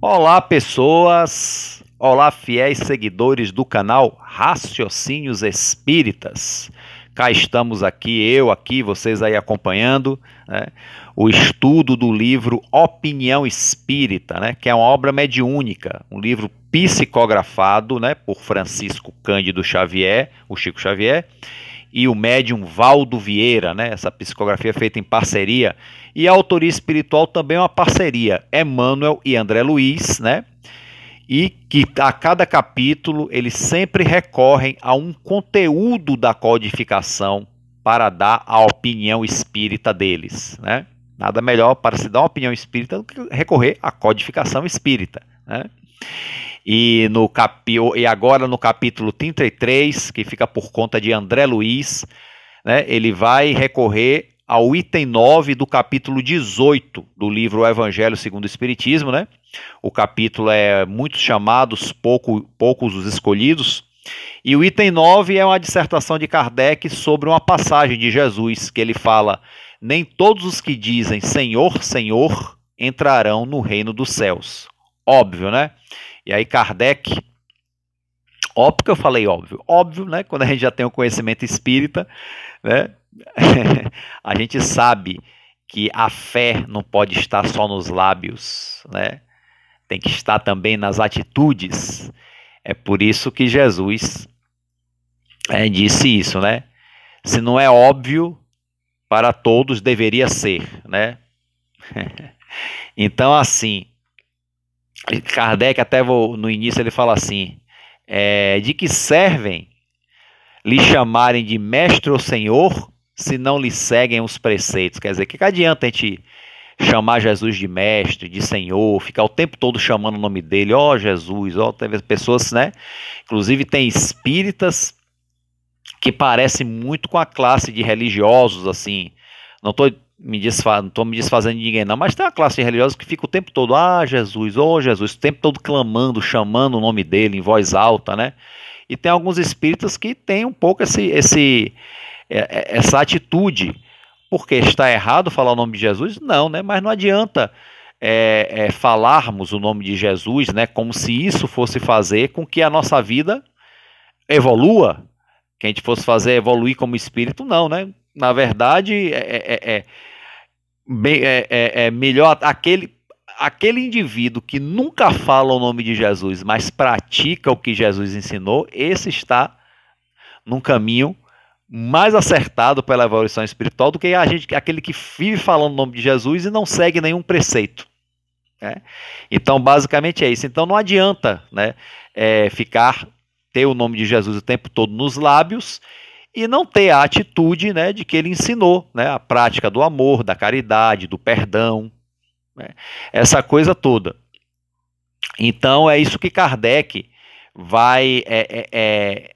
Olá, pessoas! Olá, fiéis seguidores do canal Raciocínios Espíritas. Cá estamos aqui, eu aqui, vocês aí acompanhando né, o estudo do livro Opinião Espírita, né, que é uma obra mediúnica, um livro psicografado né, por Francisco Cândido Xavier, o Chico Xavier, e o médium Valdo Vieira, né? Essa psicografia é feita em parceria. E a autoria espiritual também é uma parceria, Emmanuel e André Luiz, né? E que a cada capítulo eles sempre recorrem a um conteúdo da codificação para dar a opinião espírita deles, né? Nada melhor para se dar uma opinião espírita do que recorrer à codificação espírita, né? E, no capi... e agora no capítulo 33, que fica por conta de André Luiz, né, ele vai recorrer ao item 9 do capítulo 18 do livro o Evangelho segundo o Espiritismo. Né? O capítulo é Muitos Chamados, pouco, Poucos os Escolhidos. E o item 9 é uma dissertação de Kardec sobre uma passagem de Jesus, que ele fala: Nem todos os que dizem Senhor, Senhor entrarão no reino dos céus. Óbvio, né? E aí Kardec, óbvio que eu falei óbvio, óbvio, né? Quando a gente já tem o um conhecimento espírita, né? a gente sabe que a fé não pode estar só nos lábios, né? Tem que estar também nas atitudes. É por isso que Jesus é, disse isso, né? Se não é óbvio, para todos deveria ser, né? então, assim, Kardec, até vou, no início, ele fala assim: é, de que servem lhe chamarem de mestre ou senhor se não lhe seguem os preceitos? Quer dizer, que, que adianta a gente chamar Jesus de mestre, de senhor, ficar o tempo todo chamando o nome dele, ó oh, Jesus, ó, oh, pessoas, né? Inclusive tem espíritas que parecem muito com a classe de religiosos, assim. Não estou me desfaz, não estou me desfazendo de ninguém, não, mas tem uma classe religiosa que fica o tempo todo, ah, Jesus, oh Jesus, o tempo todo clamando, chamando o nome dele em voz alta, né? E tem alguns espíritas que têm um pouco esse, esse, é, é, essa atitude. Porque está errado falar o nome de Jesus? Não, né? Mas não adianta é, é, falarmos o nome de Jesus, né? Como se isso fosse fazer com que a nossa vida evolua. Que a gente fosse fazer evoluir como espírito, não, né? Na verdade, é, é, é é, é, é melhor aquele aquele indivíduo que nunca fala o nome de Jesus, mas pratica o que Jesus ensinou, esse está num caminho mais acertado pela evolução espiritual do que a gente, aquele que vive falando o nome de Jesus e não segue nenhum preceito. Né? Então, basicamente é isso. Então, não adianta né, é, ficar ter o nome de Jesus o tempo todo nos lábios e não ter a atitude né, de que ele ensinou, né, a prática do amor, da caridade, do perdão, né, essa coisa toda. Então é isso que Kardec vai é, é, é,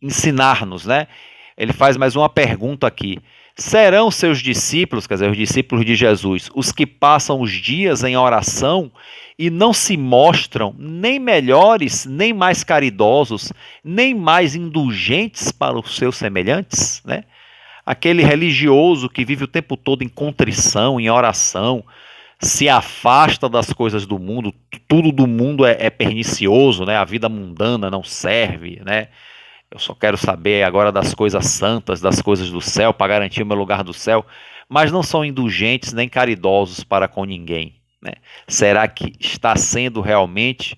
ensinar-nos. Né? Ele faz mais uma pergunta aqui. Serão seus discípulos, quer dizer, os discípulos de Jesus, os que passam os dias em oração e não se mostram nem melhores, nem mais caridosos, nem mais indulgentes para os seus semelhantes, né? Aquele religioso que vive o tempo todo em contrição, em oração, se afasta das coisas do mundo, tudo do mundo é, é pernicioso, né? A vida mundana não serve, né? Eu só quero saber agora das coisas santas, das coisas do céu, para garantir o meu lugar do céu. Mas não são indulgentes nem caridosos para com ninguém. Né? Será que está sendo realmente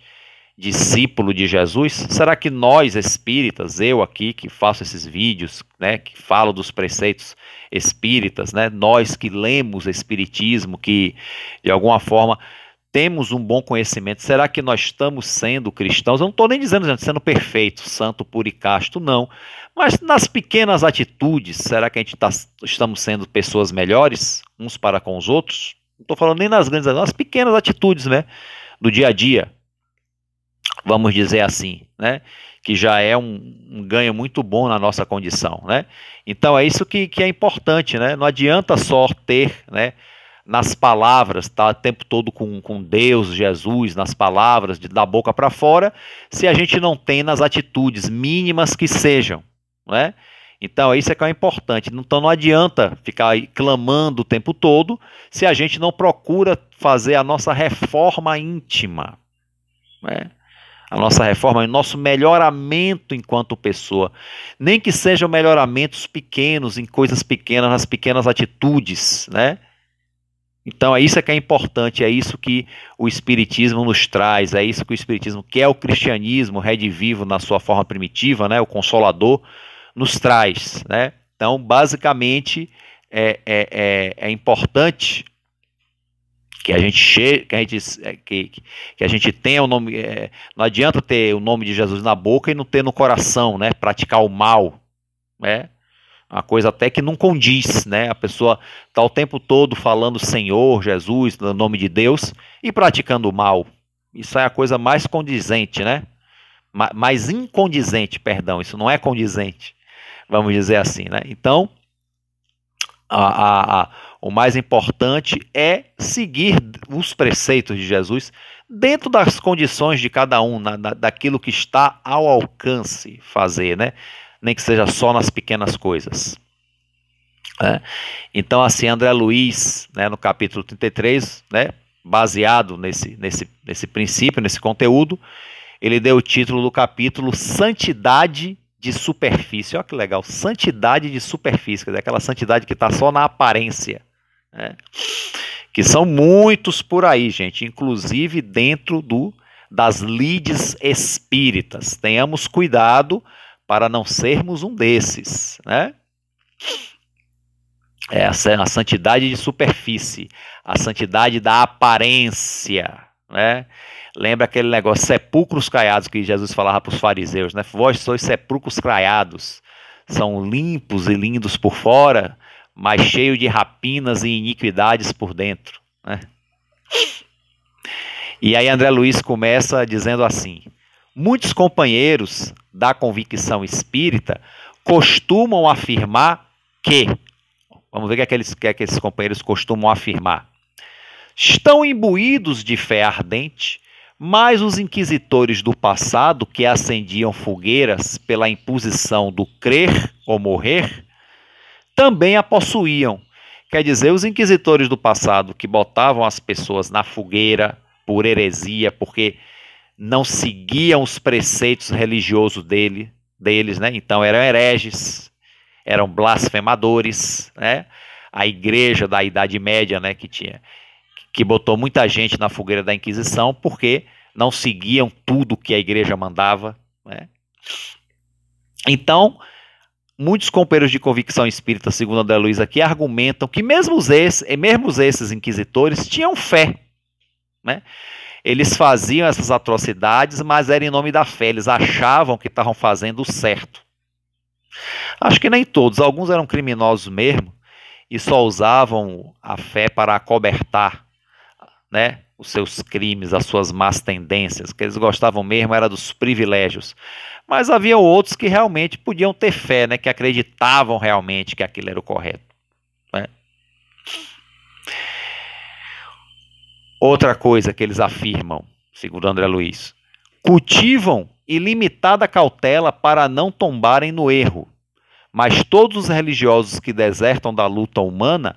discípulo de Jesus? Será que nós espíritas, eu aqui que faço esses vídeos, né, que falo dos preceitos espíritas, né, nós que lemos espiritismo, que de alguma forma temos um bom conhecimento? Será que nós estamos sendo cristãos? Eu não estou nem dizendo gente, sendo perfeito, santo, puro e casto, não. Mas nas pequenas atitudes, será que a gente tá, estamos sendo pessoas melhores uns para com os outros? Não estou falando nem nas grandes, nas pequenas atitudes, né? Do dia a dia. Vamos dizer assim, né? Que já é um, um ganho muito bom na nossa condição, né? Então é isso que, que é importante, né? Não adianta só ter, né? nas palavras, tá o tempo todo com, com Deus, Jesus, nas palavras, de, da boca para fora, se a gente não tem nas atitudes mínimas que sejam, né? Então, isso é que é importante. Então, não adianta ficar clamando o tempo todo se a gente não procura fazer a nossa reforma íntima. Né? A nossa reforma, o nosso melhoramento enquanto pessoa. Nem que sejam melhoramentos pequenos, em coisas pequenas, nas pequenas atitudes, né? Então é isso que é importante, é isso que o Espiritismo nos traz, é isso que o Espiritismo, que é o cristianismo Vivo na sua forma primitiva, né, o Consolador, nos traz. Né? Então, basicamente, é, é, é, é importante que a gente chegue, que a gente, é, que, que a gente tenha o nome. É, não adianta ter o nome de Jesus na boca e não ter no coração, né? Praticar o mal. Né? a coisa até que não condiz, né? A pessoa está o tempo todo falando Senhor, Jesus, no nome de Deus e praticando o mal. Isso é a coisa mais condizente, né? Mais incondizente, perdão. Isso não é condizente, vamos dizer assim, né? Então, a, a, a, o mais importante é seguir os preceitos de Jesus dentro das condições de cada um, na, na, daquilo que está ao alcance fazer, né? nem que seja só nas pequenas coisas. Né? Então, assim, André Luiz, né, no capítulo 33, né, baseado nesse, nesse, nesse princípio, nesse conteúdo, ele deu o título do capítulo Santidade de Superfície. Olha que legal, Santidade de Superfície, quer dizer, aquela santidade que está só na aparência. Né? Que são muitos por aí, gente, inclusive dentro do das lides espíritas. Tenhamos cuidado para não sermos um desses, né? É a santidade de superfície, a santidade da aparência, né? Lembra aquele negócio sepulcros caiados que Jesus falava para os fariseus, né? Vós sois sepulcros caiados, são limpos e lindos por fora, mas cheio de rapinas e iniquidades por dentro, né? E aí André Luiz começa dizendo assim: Muitos companheiros da convicção espírita costumam afirmar que, vamos ver o que, é que, que, é que esses companheiros costumam afirmar, estão imbuídos de fé ardente, mas os inquisitores do passado que acendiam fogueiras pela imposição do crer ou morrer, também a possuíam. Quer dizer, os inquisitores do passado que botavam as pessoas na fogueira por heresia, porque não seguiam os preceitos religiosos dele, deles, né? Então eram hereges, eram blasfemadores, né? A igreja da Idade Média, né, que tinha que botou muita gente na fogueira da Inquisição porque não seguiam tudo que a igreja mandava, né? Então, muitos companheiros de convicção espírita, segundo André Luiz aqui, argumentam que mesmo esses, mesmo esses inquisitores tinham fé, né? Eles faziam essas atrocidades, mas era em nome da fé. Eles achavam que estavam fazendo o certo. Acho que nem todos. Alguns eram criminosos mesmo e só usavam a fé para acobertar, né? Os seus crimes, as suas más tendências, o que eles gostavam mesmo era dos privilégios. Mas havia outros que realmente podiam ter fé, né? Que acreditavam realmente que aquilo era o correto. Outra coisa que eles afirmam, segundo André Luiz, cultivam ilimitada cautela para não tombarem no erro. Mas todos os religiosos que desertam da luta humana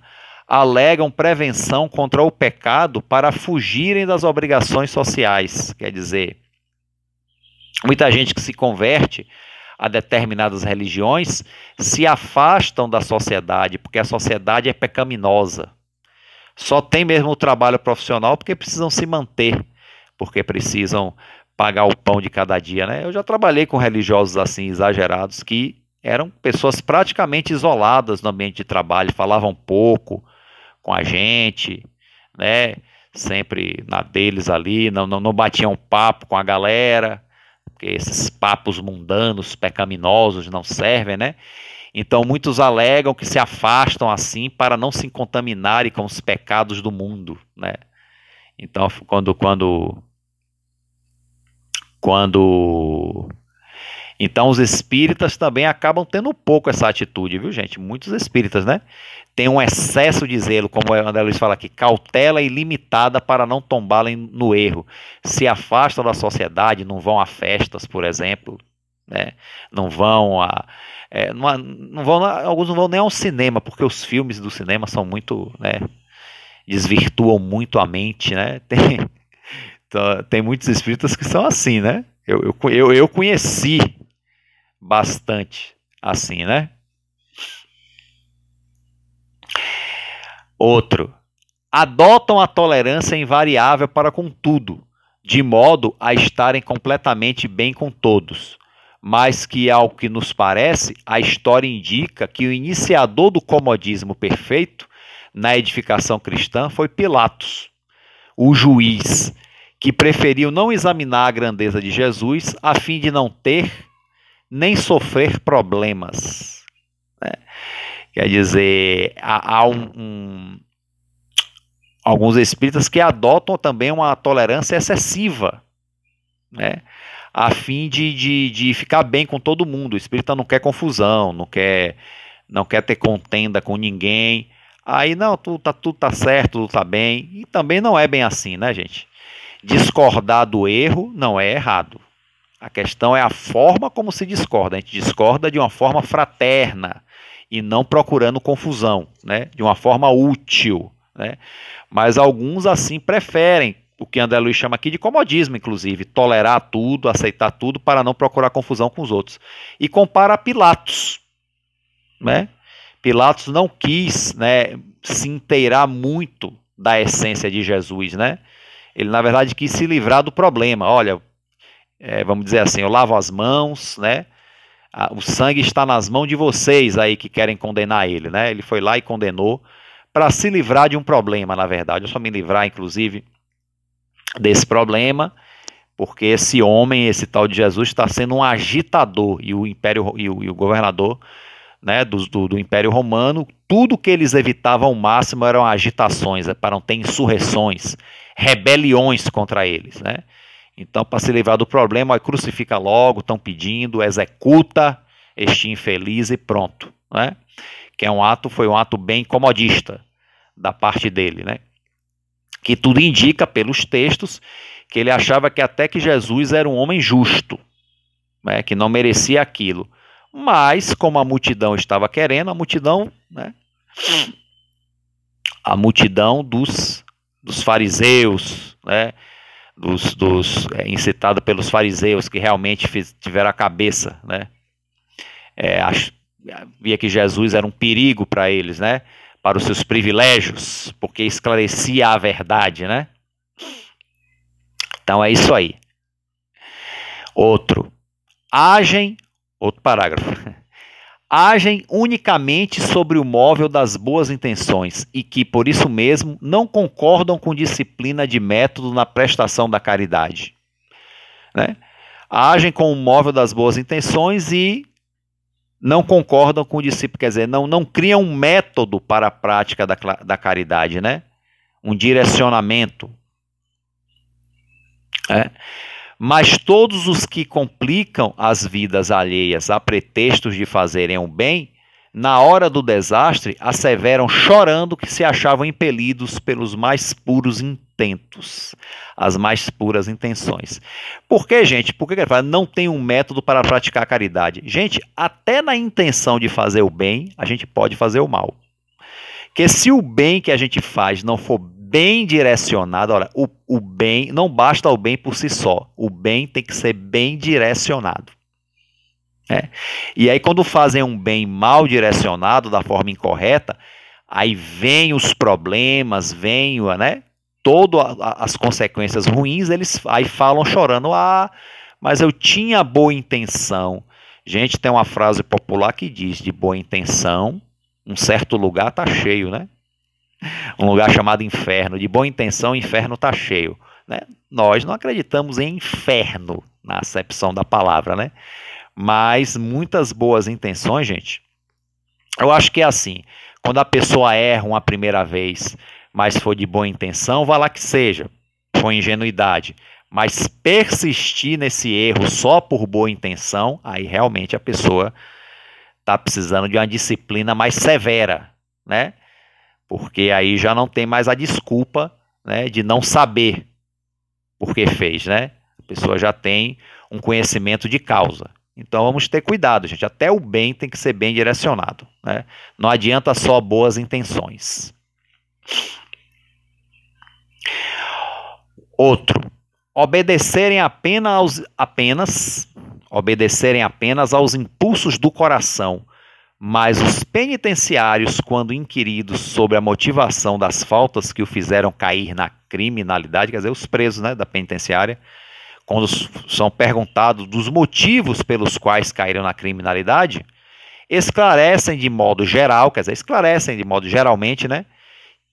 alegam prevenção contra o pecado para fugirem das obrigações sociais. Quer dizer, muita gente que se converte a determinadas religiões se afastam da sociedade, porque a sociedade é pecaminosa só tem mesmo o trabalho profissional porque precisam se manter, porque precisam pagar o pão de cada dia, né? Eu já trabalhei com religiosos assim exagerados que eram pessoas praticamente isoladas no ambiente de trabalho, falavam pouco com a gente, né? Sempre na deles ali, não, não, não batiam papo com a galera, porque esses papos mundanos, pecaminosos não servem, né? Então muitos alegam que se afastam assim para não se contaminarem com os pecados do mundo, né? Então quando quando quando então os espíritas também acabam tendo um pouco essa atitude, viu, gente? Muitos espíritas, né? Tem um excesso de zelo, como o André Luiz fala aqui, cautela ilimitada para não tombarem no erro. Se afastam da sociedade, não vão a festas, por exemplo, né? Não vão a. É, não, não vão, alguns não vão nem ao cinema, porque os filmes do cinema são muito. Né, desvirtuam muito a mente, né? Tem, então, tem muitos espíritas que são assim, né? Eu, eu, eu, conheci bastante assim, né? Outro. Adotam a tolerância invariável para com tudo, de modo a estarem completamente bem com todos mas que, ao que nos parece, a história indica que o iniciador do comodismo perfeito na edificação cristã foi Pilatos, o juiz, que preferiu não examinar a grandeza de Jesus a fim de não ter nem sofrer problemas. Né? Quer dizer, há, há um, um, alguns espíritas que adotam também uma tolerância excessiva. Né? a fim de, de, de ficar bem com todo mundo. O espírita não quer confusão, não quer, não quer ter contenda com ninguém. Aí, não, tudo tá, tudo tá certo, tudo tá bem. E também não é bem assim, né, gente? Discordar do erro não é errado. A questão é a forma como se discorda. A gente discorda de uma forma fraterna e não procurando confusão, né? De uma forma útil, né? Mas alguns assim preferem o que André Luiz chama aqui de comodismo, inclusive, tolerar tudo, aceitar tudo para não procurar confusão com os outros. E compara a Pilatos, né? Pilatos não quis, né, se inteirar muito da essência de Jesus, né? Ele na verdade quis se livrar do problema. Olha, é, vamos dizer assim, eu lavo as mãos, né? O sangue está nas mãos de vocês aí que querem condenar ele, né? Ele foi lá e condenou para se livrar de um problema, na verdade. Eu só me livrar, inclusive, desse problema, porque esse homem, esse tal de Jesus, está sendo um agitador e o império e o, e o governador né, do, do, do, Império Romano, tudo que eles evitavam ao máximo eram agitações, para não ter insurreições, rebeliões contra eles. Né? Então, para se livrar do problema, crucifica logo, estão pedindo, executa este infeliz e pronto. Né? Que é um ato, foi um ato bem comodista da parte dele. Né? que tudo indica pelos textos que ele achava que até que Jesus era um homem justo, né, que não merecia aquilo. Mas, como a multidão estava querendo, a multidão, né, a multidão dos, dos fariseus, né, dos, dos é, incitada pelos fariseus que realmente fiz, tiveram a cabeça, né, é, via que Jesus era um perigo para eles, né, para os seus privilégios, porque esclarecia a verdade, né? Então é isso aí. Outro. Agem, outro parágrafo. Agem unicamente sobre o móvel das boas intenções e que, por isso mesmo, não concordam com disciplina de método na prestação da caridade. Né? Agem com o móvel das boas intenções e não concordam com o discípulo, quer dizer, não, não criam um método para a prática da, da caridade, né? Um direcionamento. É. Mas todos os que complicam as vidas alheias a pretextos de fazerem o bem na hora do desastre, asseveram chorando que se achavam impelidos pelos mais puros intentos, as mais puras intenções. Por que, gente? Por que ele fala não tem um método para praticar a caridade? Gente, até na intenção de fazer o bem, a gente pode fazer o mal. Que se o bem que a gente faz não for bem direcionado, olha, o, o bem, não basta o bem por si só, o bem tem que ser bem direcionado. É. E aí, quando fazem um bem mal direcionado, da forma incorreta, aí vem os problemas, vem né, todas as consequências ruins, eles aí falam chorando, ah, mas eu tinha boa intenção. Gente, tem uma frase popular que diz, de boa intenção, um certo lugar está cheio, né? Um lugar chamado inferno. De boa intenção, o inferno está cheio. Né? Nós não acreditamos em inferno, na acepção da palavra, né? mas muitas boas intenções, gente. Eu acho que é assim. Quando a pessoa erra uma primeira vez, mas foi de boa intenção, vá lá que seja. Foi ingenuidade. Mas persistir nesse erro só por boa intenção, aí realmente a pessoa está precisando de uma disciplina mais severa, né? Porque aí já não tem mais a desculpa né, de não saber por que fez, né? A pessoa já tem um conhecimento de causa. Então vamos ter cuidado, gente. Até o bem tem que ser bem direcionado. Né? Não adianta só boas intenções. Outro, obedecerem apenas, aos, apenas obedecerem apenas aos impulsos do coração, mas os penitenciários, quando inquiridos sobre a motivação das faltas que o fizeram cair na criminalidade, quer dizer, os presos né, da penitenciária, quando são perguntados dos motivos pelos quais caíram na criminalidade, esclarecem de modo geral, quer dizer, esclarecem de modo geralmente, né,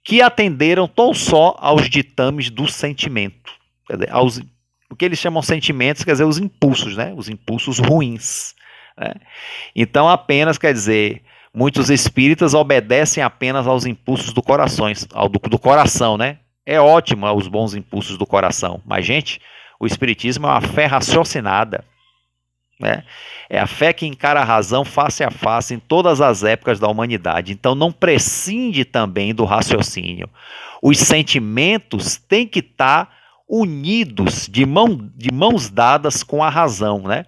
que atenderam tão só aos ditames do sentimento, quer dizer, aos, o que eles chamam sentimentos, quer dizer, os impulsos, né, os impulsos ruins. Né? Então, apenas, quer dizer, muitos espíritas obedecem apenas aos impulsos do coração, ao do, do coração, né? É ótimo aos é, bons impulsos do coração, mas, gente, o Espiritismo é uma fé raciocinada. Né? É a fé que encara a razão face a face em todas as épocas da humanidade. Então não prescinde também do raciocínio. Os sentimentos têm que estar tá unidos, de, mão, de mãos dadas com a razão. Né?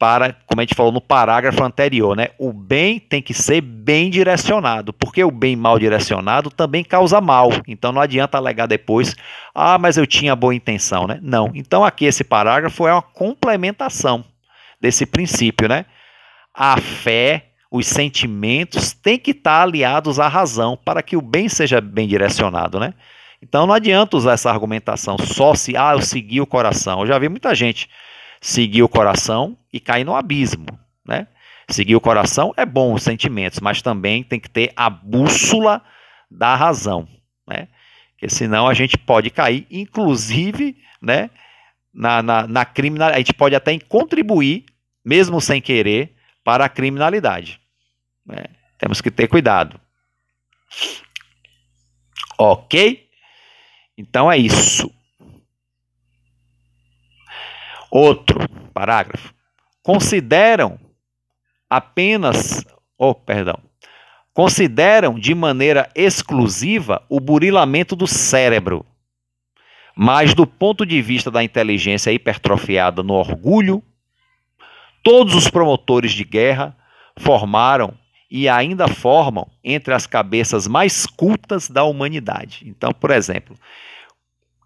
para, como a gente falou no parágrafo anterior, né? O bem tem que ser bem direcionado, porque o bem mal direcionado também causa mal. Então não adianta alegar depois, ah, mas eu tinha boa intenção, né? Não. Então aqui esse parágrafo é uma complementação desse princípio, né? A fé, os sentimentos têm que estar aliados à razão para que o bem seja bem direcionado, né? Então não adianta usar essa argumentação só se, ah, eu segui o coração. Eu já vi muita gente Seguir o coração e cair no abismo, né? Seguir o coração é bom os sentimentos, mas também tem que ter a bússola da razão, né? Porque senão a gente pode cair, inclusive, né, na, na, na criminalidade. A gente pode até contribuir, mesmo sem querer, para a criminalidade. Né? Temos que ter cuidado. Ok? Então é isso. Outro parágrafo. Consideram apenas, oh, perdão, consideram de maneira exclusiva o burilamento do cérebro. Mas do ponto de vista da inteligência hipertrofiada no orgulho, todos os promotores de guerra formaram e ainda formam entre as cabeças mais cultas da humanidade. Então, por exemplo,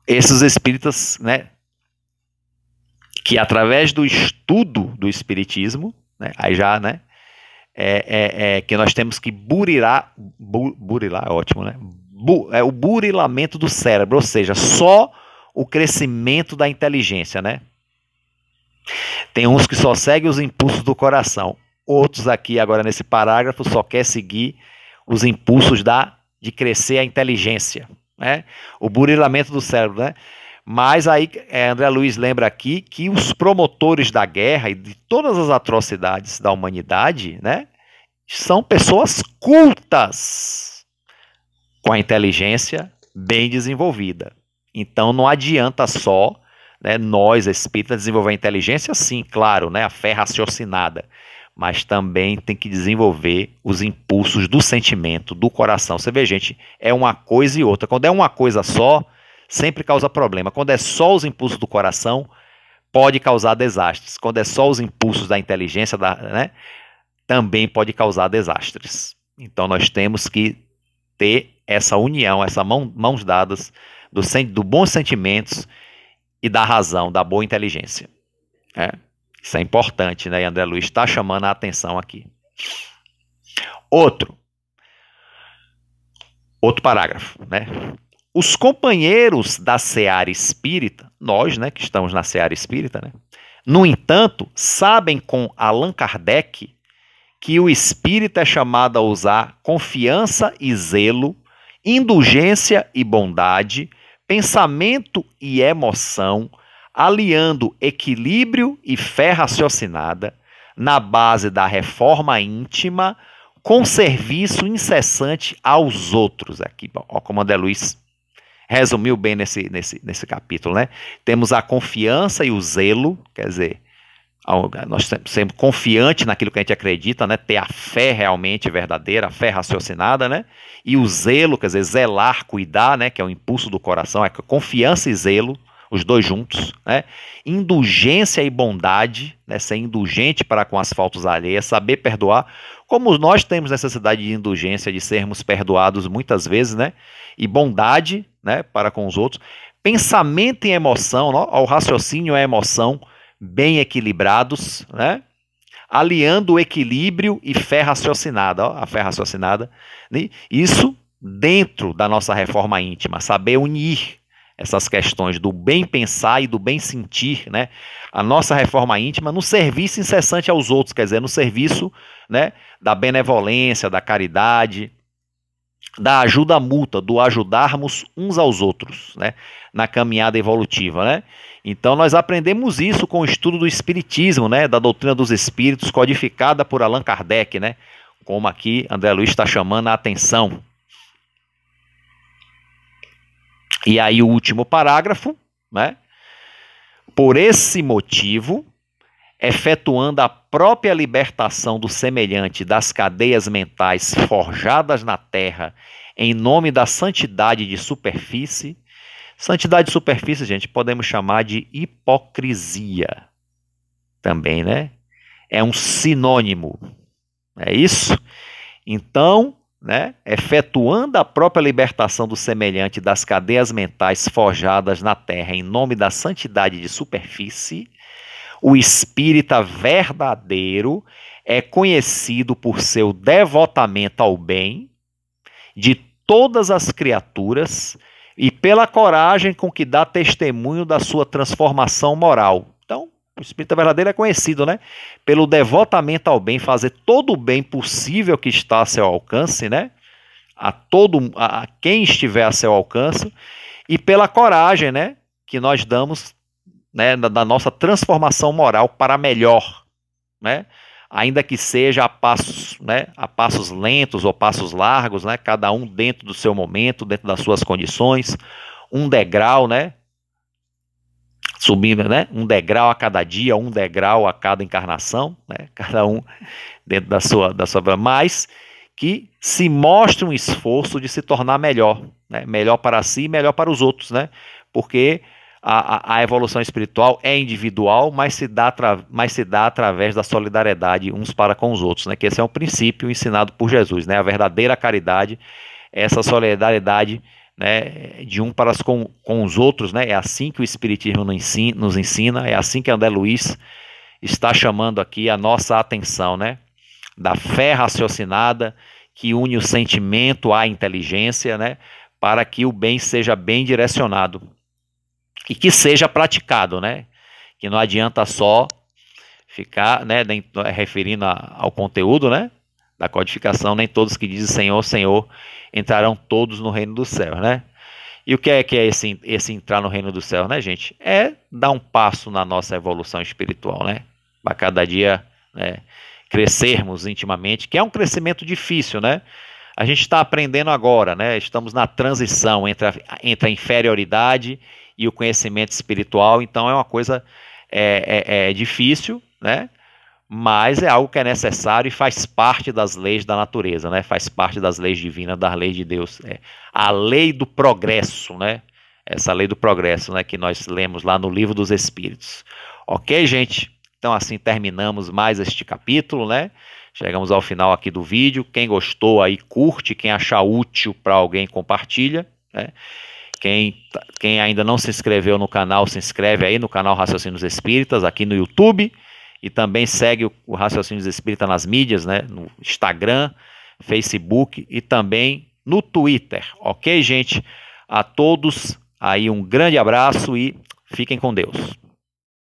esses espíritas, né, que através do estudo do espiritismo, né, aí já, né, é, é, é, que nós temos que burilar bu, burilar, é ótimo, né? Bu, é o burilamento do cérebro, ou seja, só o crescimento da inteligência, né? Tem uns que só seguem os impulsos do coração, outros aqui agora nesse parágrafo só quer seguir os impulsos da de crescer a inteligência, né? O burilamento do cérebro, né? Mas aí é, André Luiz lembra aqui que os promotores da guerra e de todas as atrocidades da humanidade, né, são pessoas cultas com a inteligência bem desenvolvida. Então não adianta só né, nós espíritas desenvolver a inteligência, sim, claro, né, a fé é raciocinada, mas também tem que desenvolver os impulsos do sentimento, do coração. Você vê, gente, é uma coisa e outra. Quando é uma coisa só, sempre causa problema. Quando é só os impulsos do coração, pode causar desastres. Quando é só os impulsos da inteligência, da, né, também pode causar desastres. Então nós temos que ter essa união, essa mão, mãos dadas do, do bons sentimentos e da razão, da boa inteligência. É, isso é importante, né? E André Luiz está chamando a atenção aqui. Outro, outro parágrafo, né? Os companheiros da seara espírita, nós, né, que estamos na seara espírita, né, no entanto, sabem com Allan Kardec que o espírita é chamado a usar confiança e zelo, indulgência e bondade, pensamento e emoção, aliando equilíbrio e fé raciocinada na base da reforma íntima com serviço incessante aos outros. Aqui, ó, como André Luiz resumiu bem nesse, nesse, nesse capítulo, né? Temos a confiança e o zelo, quer dizer, nós sempre confiante naquilo que a gente acredita, né? Ter a fé realmente verdadeira, a fé raciocinada, né? E o zelo, quer dizer, zelar, cuidar, né? Que é o impulso do coração, é confiança e zelo, os dois juntos, né? Indulgência e bondade, né? Ser indulgente para com as faltas alheias, saber perdoar. Como nós temos necessidade de indulgência, de sermos perdoados muitas vezes, né? E bondade, né, para com os outros. Pensamento e emoção, o raciocínio e é emoção bem equilibrados, né? Aliando o equilíbrio e fé raciocinada, ó, a fé raciocinada. Né? Isso dentro da nossa reforma íntima, saber unir essas questões do bem pensar e do bem sentir, né? A nossa reforma íntima no serviço incessante aos outros, quer dizer, no serviço, né, da benevolência, da caridade, da ajuda mútua, do ajudarmos uns aos outros, né, na caminhada evolutiva, né? Então nós aprendemos isso com o estudo do espiritismo, né, da doutrina dos espíritos codificada por Allan Kardec, né? Como aqui André Luiz está chamando a atenção, E aí o último parágrafo, né? Por esse motivo, efetuando a própria libertação do semelhante das cadeias mentais forjadas na terra em nome da santidade de superfície. Santidade de superfície, gente, podemos chamar de hipocrisia também, né? É um sinônimo. É isso? Então, né, efetuando a própria libertação do semelhante das cadeias mentais forjadas na terra em nome da santidade de superfície, o espírita verdadeiro é conhecido por seu devotamento ao bem de todas as criaturas e pela coragem com que dá testemunho da sua transformação moral, o Espírito verdadeiro é conhecido, né? Pelo devotamento ao bem, fazer todo o bem possível que está a seu alcance, né? A todo a quem estiver a seu alcance e pela coragem, né, que nós damos, né, da, da nossa transformação moral para melhor, né? Ainda que seja a passos, né, a passos lentos ou passos largos, né, cada um dentro do seu momento, dentro das suas condições, um degrau, né, subindo né, um degrau a cada dia, um degrau a cada encarnação, né, cada um dentro da sua, da sua mas que se mostre um esforço de se tornar melhor, né, melhor para si e melhor para os outros, né, porque a, a, evolução espiritual é individual, mas se, dá mas se dá através da solidariedade uns para com os outros, né? Que esse é um princípio ensinado por Jesus, né? A verdadeira caridade, essa solidariedade né, de um para com, com os outros, né? É assim que o Espiritismo nos ensina, é assim que André Luiz está chamando aqui a nossa atenção, né? Da fé raciocinada que une o sentimento à inteligência, né? Para que o bem seja bem direcionado e que seja praticado, né? Que não adianta só ficar, né? Referindo ao conteúdo, né? da codificação, nem todos que dizem Senhor, Senhor entrarão todos no reino do céu, né? E o que é que é esse, esse entrar no reino do céu, né, gente? É dar um passo na nossa evolução espiritual, né? Para cada dia né, crescermos intimamente, que é um crescimento difícil, né? A gente está aprendendo agora, né? Estamos na transição entre a, entre a inferioridade e o conhecimento espiritual, então é uma coisa é, é, é difícil, né? mas é algo que é necessário e faz parte das leis da natureza, né? Faz parte das leis divinas, das leis de Deus. É a lei do progresso, né? Essa lei do progresso, né? Que nós lemos lá no Livro dos Espíritos. Ok, gente? Então assim terminamos mais este capítulo, né? Chegamos ao final aqui do vídeo. Quem gostou aí curte, quem achar útil para alguém compartilha, né? Quem, tá, quem ainda não se inscreveu no canal, se inscreve aí no canal Raciocínios Espíritas, aqui no YouTube e também segue o, o dos Espírita nas mídias, né? No Instagram, Facebook e também no Twitter. Ok, gente? A todos aí um grande abraço e fiquem com Deus.